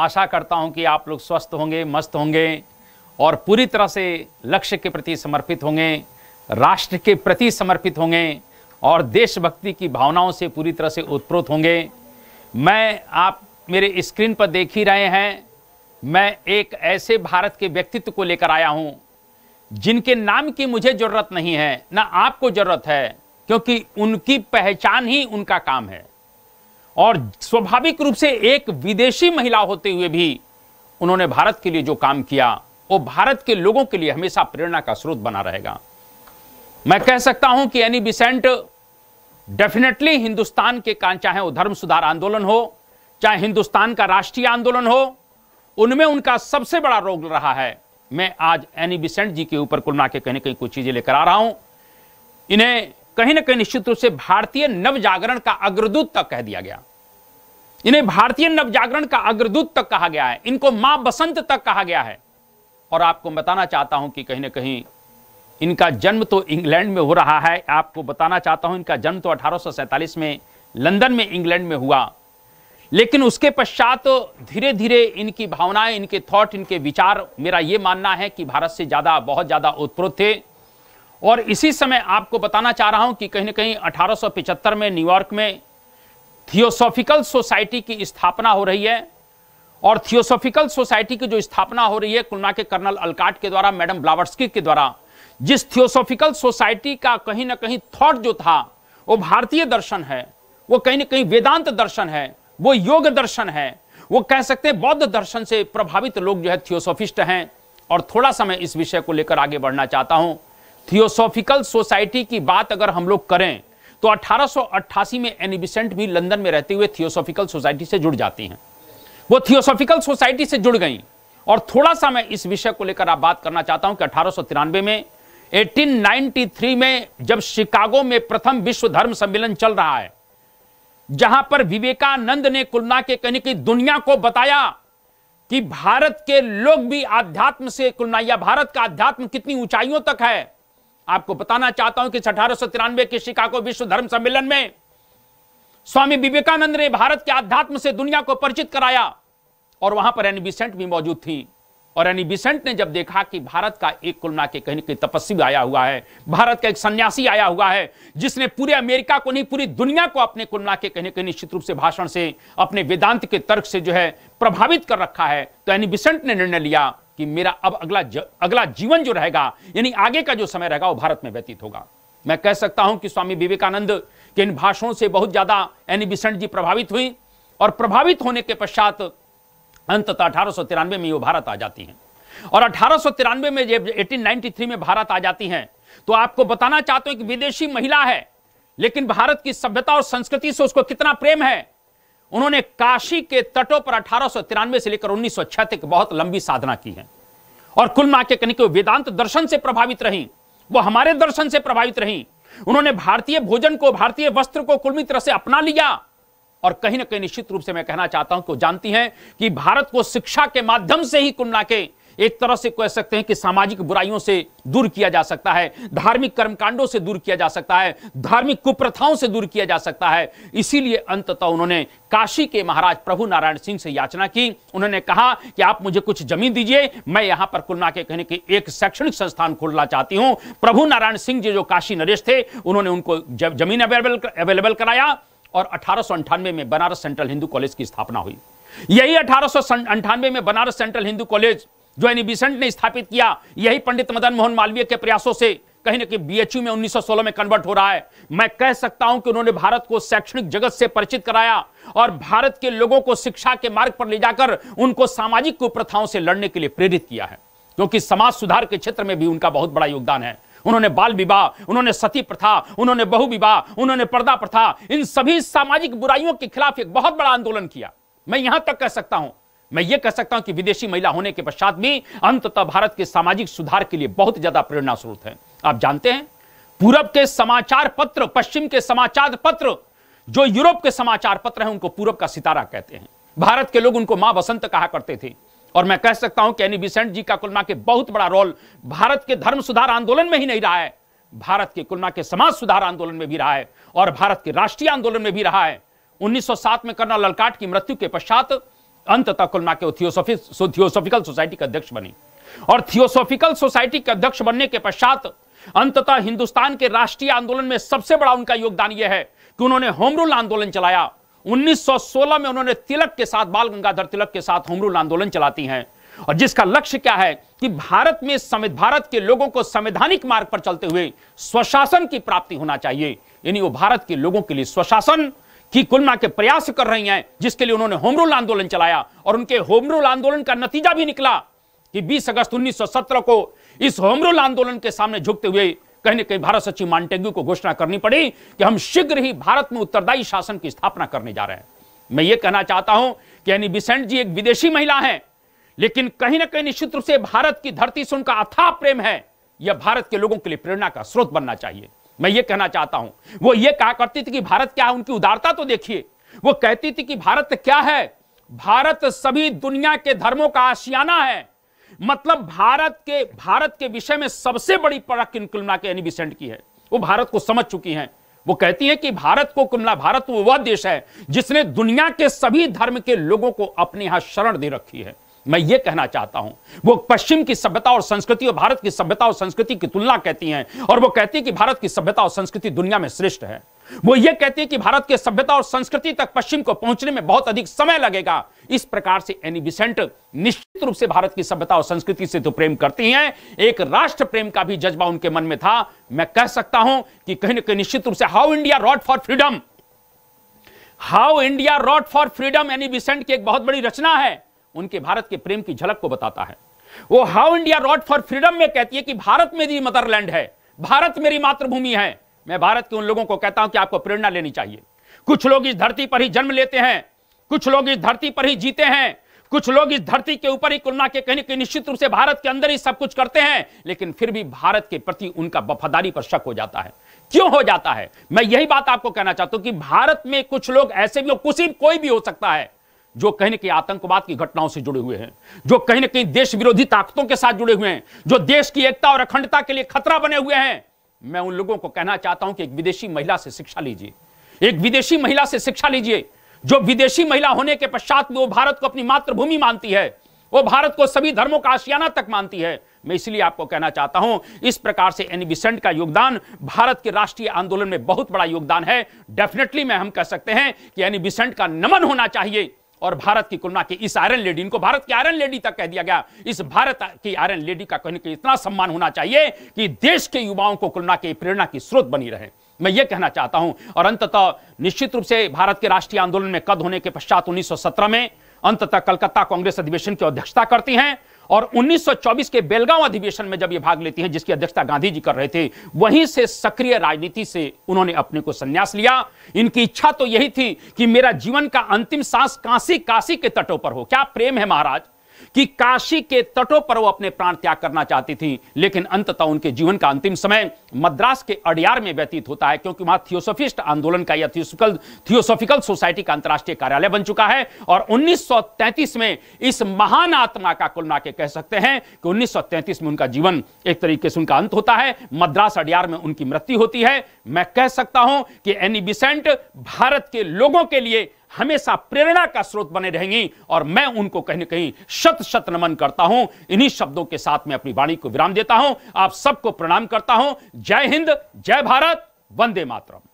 आशा करता हूं कि आप लोग स्वस्थ होंगे मस्त होंगे और पूरी तरह से लक्ष्य के प्रति समर्पित होंगे राष्ट्र के प्रति समर्पित होंगे और देशभक्ति की भावनाओं से पूरी तरह से उत्प्रोत होंगे मैं आप मेरे स्क्रीन पर देख ही रहे हैं मैं एक ऐसे भारत के व्यक्तित्व को लेकर आया हूं जिनके नाम की मुझे ज़रूरत नहीं है ना आपको ज़रूरत है क्योंकि उनकी पहचान ही उनका काम है और स्वाभाविक रूप से एक विदेशी महिला होते हुए भी उन्होंने भारत के लिए जो काम किया वो भारत के लोगों के लिए हमेशा प्रेरणा का स्रोत बना रहेगा मैं कह सकता हूं कि एनी बिसेंट डेफिनेटली हिंदुस्तान के काम चाहे वो धर्म सुधार आंदोलन हो चाहे हिंदुस्तान का राष्ट्रीय आंदोलन हो उनमें उनका सबसे बड़ा रोग रहा है मैं आज एनी बिसेंट जी के ऊपर कुल के कहीं कहीं कुछ चीजें लेकर आ रहा हूं इन्हें कहीं ना कहीं निश्चित रूप से भारतीय नवजागरण का अग्रदूत तक कह दिया गया इन्हें भारतीय नवजागरण का अग्रदूत तक कहा गया है इनको मां बसंत तक कहा गया है और आपको बताना चाहता हूं कि कहीं ना कहीं इनका जन्म तो इंग्लैंड में हो रहा है आपको बताना चाहता हूं इनका जन्म तो अठारह में लंदन में इंग्लैंड में हुआ लेकिन उसके पश्चात तो धीरे धीरे इनकी भावनाएं इनके थॉट इनके विचार मेरा ये मानना है कि भारत से ज़्यादा बहुत ज़्यादा उत्प्रोत थे और इसी समय आपको बताना चाह रहा हूं कि कहीं ना कहीं अठारह में न्यूयॉर्क में थियोसॉफिकल सोसाइटी की स्थापना हो रही है और थियोसॉफिकल सोसाइटी की जो स्थापना हो रही है कुलना के कर्नल अलकाट के द्वारा मैडम ब्लावर्सकी के द्वारा जिस थियोसॉफिकल सोसाइटी का कहीं ना कहीं थॉट जो था वो भारतीय दर्शन है वो कहीं ना कहीं वेदांत दर्शन है वो योग दर्शन है वो कह सकते हैं बौद्ध दर्शन से प्रभावित लोग जो है थियोसॉफिस्ट हैं और थोड़ा सा मैं इस विषय को लेकर आगे बढ़ना चाहता हूं थियोसॉफिकल सोसाइटी की बात अगर हम लोग करें तो 1888 में एनिबिसेंट भी लंदन में रहते हुए थियोसॉफिकल सोसाइटी से जुड़ जाती हैं वो थियोसॉफिकल सोसाइटी से जुड़ गई और थोड़ा सा मैं इस विषय को लेकर आप बात करना चाहता हूं कि अठारह में 1893 में जब शिकागो में प्रथम विश्व धर्म सम्मेलन चल रहा है जहां पर विवेकानंद ने कुलना के कहने की दुनिया को बताया कि भारत के लोग भी आध्यात्म से या भारत का आध्यात्म कितनी ऊंचाइयों तक है आपको बताना चाहता हूं कि अठारह के शिकागो विश्व धर्म सम्मेलन में स्वामी विवेकानंद ने भारत के अध्यात्म से दुनिया को परिचित कराया और वहां पर एनी बिसेंट भी मौजूद थी और एनी बिसेंट ने जब देखा कि भारत का एक कुलना के कहीं कहीं तपस्वी आया हुआ है भारत का एक सन्यासी आया हुआ है जिसने पूरे अमेरिका को नहीं पूरी दुनिया को अपने कुलना के कहीं कहीं निश्चित रूप से भाषण से अपने वेदांत के तर्क से जो है प्रभावित कर रखा है तो एनी बिसेंट ने निर्णय लिया कि मेरा अब अगला ज, अगला जीवन जो रहेगा यानी आगे का जो समय रहेगा वो भारत में व्यतीत होगा मैं कह सकता हूं कि स्वामी विवेकानंद के इन भाषणों से बहुत ज्यादा एनी बिसंट जी प्रभावित हुई और प्रभावित होने के पश्चात अंततः अठारह में वो भारत आ जाती हैं और अठारह में जब 1893 में भारत आ जाती हैं तो आपको बताना चाहते हो कि विदेशी महिला है लेकिन भारत की सभ्यता और संस्कृति से उसको कितना प्रेम है उन्होंने काशी के तटों पर अठारह से लेकर उन्नीस तक बहुत लंबी साधना की है और कुल मा के कनिक वेदांत दर्शन से प्रभावित रही वो हमारे दर्शन से प्रभावित रही उन्होंने भारतीय भोजन को भारतीय वस्त्र को कुलमी तरह से अपना लिया और कहीं ना कहीं निश्चित रूप से मैं कहना चाहता हूं कि जानती हैं कि भारत को शिक्षा के माध्यम से ही कुलना के एक तरह से कह सकते हैं कि सामाजिक बुराइयों से दूर किया जा सकता है धार्मिक कर्मकांडों से दूर किया जा सकता है धार्मिक कुप्रथाओं से दूर किया जा सकता है इसीलिए अंततः उन्होंने काशी के महाराज प्रभु नारायण सिंह से याचना की उन्होंने कहा कि आप मुझे कुछ जमीन दीजिए मैं यहां पर कुलना के कहने की एक शैक्षणिक संस्थान खोलना चाहती हूं प्रभु नारायण सिंह जी जो काशी नरेश थे उन्होंने उनको जमीन अवेलेबल कराया और अठारह में बनारस सेंट्रल हिंदू कॉलेज की स्थापना हुई यही अठारह में बनारस सेंट्रल हिंदू कॉलेज जो एनी बिसेंट ने स्थापित किया यही पंडित मदन मोहन मालवीय के प्रयासों से कहीं ना कहीं बीएचयू में 1916 में कन्वर्ट हो रहा है मैं कह सकता हूं कि उन्होंने भारत को शैक्षणिक जगत से परिचित कराया और भारत के लोगों को शिक्षा के मार्ग पर ले जाकर उनको सामाजिक कुप्रथाओं से लड़ने के लिए प्रेरित किया है क्योंकि समाज सुधार के क्षेत्र में भी उनका बहुत बड़ा योगदान है उन्होंने बाल विवाह उन्होंने सती प्रथा उन्होंने बहु विवाह उन्होंने पर्दा प्रथा इन सभी सामाजिक बुराइयों के खिलाफ एक बहुत बड़ा आंदोलन किया मैं यहां तक कह सकता हूं मैं ये कह सकता हूं कि विदेशी महिला होने के पश्चात भी अंततः भारत के सामाजिक सुधार के लिए बहुत ज्यादा प्रेरणा स्रोत है आप जानते हैं पूरब के समाचार पत्र पश्चिम के समाचार पत्र जो यूरोप के समाचार पत्र हैं उनको पूरब का सितारा कहते हैं भारत के लोग उनको मां बसंत कहा करते थे और मैं कह सकता हूं कि एनी बिसेंट जी का कुलमा के बहुत बड़ा रोल भारत के धर्म सुधार आंदोलन में ही नहीं रहा है भारत के कुलमा के समाज सुधार आंदोलन में भी रहा है और भारत के राष्ट्रीय आंदोलन में भी रहा है 1907 में कर्नल ललकाट की मृत्यु के पश्चात अंततः कुलमाके थियोसोफिकल सोसाइटी के अध्यक्ष बने और थियोसोफिकल सोसाइटी के अध्यक्ष बनने के पश्चात अंततः हिंदुस्तान के राष्ट्रीय आंदोलन में सबसे बड़ा उनका योगदान यह है कि उन्होंने होमरूल आंदोलन चलाया 1916 में उन्होंने तिलक के साथ बाल गंगाधर तिलक के साथ होमरूल आंदोलन चलाती हैं और जिसका लक्ष्य क्या है कि भारत में समित भारत के लोगों को संवैधानिक मार्ग पर चलते हुए स्वशासन की प्राप्ति होना चाहिए यानी वो भारत के लोगों के लिए स्वशासन की कुलना के प्रयास कर रही हैं जिसके लिए उन्होंने होम रूल आंदोलन चलाया और उनके होम रूल आंदोलन का नतीजा भी निकला कि 20 अगस्त 1917 को इस होम रूल आंदोलन के सामने झुकते हुए कहीं ना कहीं भारत सचिव मांटेग्यू को घोषणा करनी पड़ी कि हम शीघ्र ही भारत में उत्तरदायी शासन की स्थापना करने जा रहे हैं मैं ये कहना चाहता हूं कि यानी बिसेंट जी एक विदेशी महिला है लेकिन कहीं ना कहीं निश्चित रूप से भारत की धरती से उनका अथाह प्रेम है यह भारत के लोगों के लिए प्रेरणा का स्रोत बनना चाहिए मैं ये कहना चाहता हूं वो ये कहा करती थी कि भारत क्या है उनकी उदारता तो देखिए वो कहती थी कि भारत क्या है भारत सभी दुनिया के धर्मों का आशियाना है मतलब भारत के भारत के विषय में सबसे बड़ी परख इन कुलना के एनी बिसेंट की है वो भारत को समझ चुकी हैं वो कहती हैं कि भारत को कुमला भारत वो वह देश है जिसने दुनिया के सभी धर्म के लोगों को अपने यहां शरण दे रखी है मैं ये कहना चाहता हूं वो पश्चिम की सभ्यता और संस्कृति और भारत की सभ्यता और संस्कृति की तुलना कहती हैं और वो कहती है कि भारत की सभ्यता और संस्कृति दुनिया में श्रेष्ठ है वो ये कहती है कि भारत की सभ्यता और संस्कृति तक पश्चिम को पहुंचने में बहुत अधिक समय लगेगा इस प्रकार से एनी बिसेंट निश्चित रूप से भारत की सभ्यता और संस्कृति से तो प्रेम करती हैं एक राष्ट्र प्रेम का भी जज्बा उनके मन में था मैं कह सकता हूं कि कहीं ना कहीं निश्चित रूप से how India wrought for freedom how India wrought for freedom Annie Besant की एक बहुत बड़ी रचना है उनके भारत के प्रेम की झलक को बताता है वो how India wrought for freedom में कहती है कि भारत मेरी मदरलैंड है भारत मेरी मातृभूमि है मैं भारत के उन लोगों को कहता हूं कि आपको प्रेरणा लेनी चाहिए कुछ लोग इस धरती पर ही जन्म लेते हैं कुछ लोग इस धरती पर ही जीते हैं कुछ लोग इस धरती के ऊपर ही कुलना के कहने के निश्चित रूप से भारत के अंदर ही सब कुछ करते हैं लेकिन फिर भी भारत के प्रति उनका वफादारी पर शक हो जाता है क्यों हो जाता है मैं यही बात आपको कहना चाहता हूं कि भारत में कुछ लोग ऐसे भी कुछ कोई भी हो सकता है जो कहीं ना कहीं आतंकवाद की घटनाओं से जुड़े हुए हैं जो कहीं ना कहीं देश विरोधी ताकतों के साथ जुड़े हुए हैं जो देश की एकता और अखंडता के लिए खतरा बने हुए हैं मैं उन लोगों को कहना चाहता हूं कि एक विदेशी महिला से शिक्षा लीजिए एक विदेशी महिला से शिक्षा लीजिए जो विदेशी महिला होने के पश्चात वो भारत को अपनी मातृभूमि मानती है वो भारत को सभी धर्मों का आशियाना तक मानती है मैं इसलिए आपको कहना चाहता हूं इस प्रकार से एनी बिसेंट का योगदान भारत के राष्ट्रीय आंदोलन में बहुत बड़ा योगदान है डेफिनेटली मैं हम कह सकते हैं कि एनी बिसेंट का नमन होना चाहिए और भारत की कुलना की इस आयरन लेडी इनको भारत की आयरन लेडी तक कह दिया गया इस भारत की आयरन लेडी का कहने के इतना सम्मान होना चाहिए कि देश के युवाओं को कुलना के प्रेरणा की स्रोत बनी रहे मैं ये कहना चाहता हूं और अंततः निश्चित रूप से भारत के राष्ट्रीय आंदोलन में कद होने के पश्चात 1917 में अंततः कलकत्ता कांग्रेस अधिवेशन की अध्यक्षता करती हैं और 1924 के बेलगांव अधिवेशन में जब ये भाग लेती हैं जिसकी अध्यक्षता गांधी जी कर रहे थे वहीं से सक्रिय राजनीति से उन्होंने अपने को संन्यास लिया इनकी इच्छा तो यही थी कि मेरा जीवन का अंतिम सांस काशी काशी के तटों पर हो क्या प्रेम है महाराज कि काशी के तटों पर वो अपने प्राण त्याग करना चाहती थी लेकिन अंततः उनके जीवन का अंतिम समय मद्रास के अडियार में व्यतीत होता है क्योंकि वहां थियोसोफिस्ट आंदोलन का या थियोसोफिकल थियोसोफिकल सोसाइटी का अंतर्राष्ट्रीय कार्यालय बन चुका है और 1933 में इस महान आत्मा का कुल मिला कह सकते हैं कि 1933 में उनका जीवन एक तरीके से उनका अंत होता है मद्रास अडियार में उनकी मृत्यु होती है मैं कह सकता हूं कि एनी बिसेंट भारत के लोगों के लिए हमेशा प्रेरणा का स्रोत बने रहेंगी और मैं उनको कहीं ना कहीं शत शत नमन करता हूं इन्हीं शब्दों के साथ मैं अपनी वाणी को विराम देता हूं आप सबको प्रणाम करता हूं जय हिंद जय भारत वंदे मातरम